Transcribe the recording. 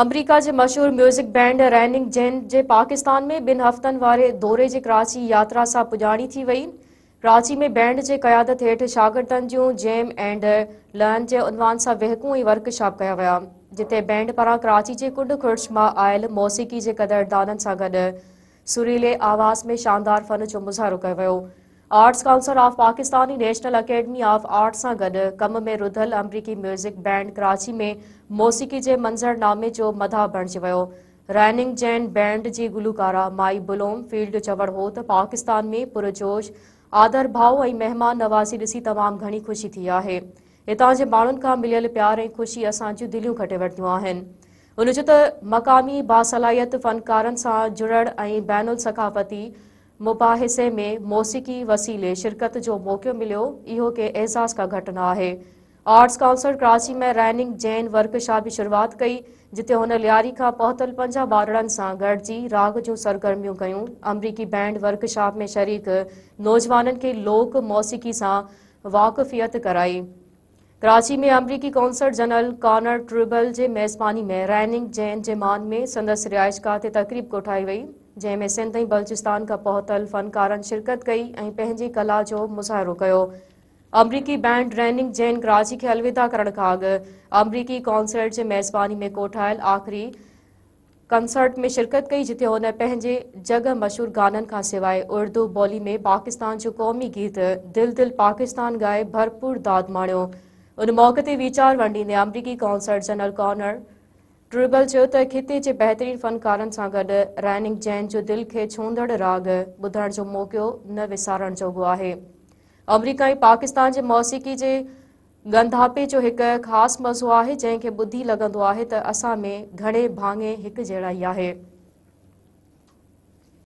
अमरीका जे मशहूर music band Raining Jane जे पाकिस्तान में ॿिनि हफ़्तनि वारे दौरे जे कराची यात्रा सां पुॼाणी थी वई कराची में बैंड जे क़याद हेठि शागिर्दनि जूं जैम एंड लर्न जे उनवान सां वेहकू ऐं वर्कशॉप कया विया जिते बैंड पारां कराची जे कुंड खुर्श मां आयल मौसीक़ी जे क़दर दाननि सां गॾु सुरीले आवाज़ में शानदार फ़न जो मुज़ारो कयो वियो arts council of Pakistani national academy of arts سے گڈ کم میں ردل امریکی میوزک بینڈ کراچی میں موسیقی کے منظر نامے جو مداح بڑجی وی ریننگ جین بینڈ گلوکارہ مائی بلوم فیلڈ چوڑ ہو تو پاکستان میں پُرجوش آدر بھاؤ اور مہمان نوازی ڈس تمام گھنی خوشی تھی ہے من کا مل پیار خوشی اُن دل گھٹے وتھی انجوا مقامی باصلاحیت فنکار سا جڑ بین الثقافتی مباحثے میں موسیقی وسیلے شرکت کو موقع ملو یہ احساس کا گھٹنا ہے آرٹس کاؤنسل کراچی میں رائننگ جین ورکشاپ کی شروعات کئی جتنے ان لاری کا پہتل پنجہ بار گرجی راگ جو سرگرمیوں کرمیکی بینڈ ورکشاپ میں شریک نوجوان کے لوک موسیقی سے واقفیت کرائی کراچی میں امریکی کاؤنسل جنرل کارنر ٹروبل میزبانی میں ریننگ جین کے مان میں سند رہائش گاہ تقریب کوٹائی وی جن میں سندھ بلچستان کا پہنتل فنکار شرکت کئی اور کلا جو مظاہرہ کر امریکی بینڈ ریننگ جین گراجی کے الوداع کرنے کا اگ امریکی کانسرٹ میزبانی میں کوٹائل آخری کنسرٹ میں شرکت کئی جتنے ان پہ جگ مشہور گانا کے سوائے اردو بولی میں پاکستان جو قومی گیت دل دل پاکستان گائے بھرپور داد ماڑیوں ان موقع تیچار ونڈی دے امریکی کانسرٹ جنرل کارنر ट्रुबल चयो त ख़िते जे बहितरीन फ़नकारनि सां गॾु रैनिंग जैन जो दिलि खे छूंदड़ राग ॿुधण जो मौको न विसारण जोबो आहे अमरीका ऐं पाकिस्तान जे मौसीक़ी जे गंधापे जो हिकु ख़ासि मज़ो आहे जंहिंखे ॿुधी लॻंदो आहे त असां में घणे भाङे हिकु जहिड़ा ई आहे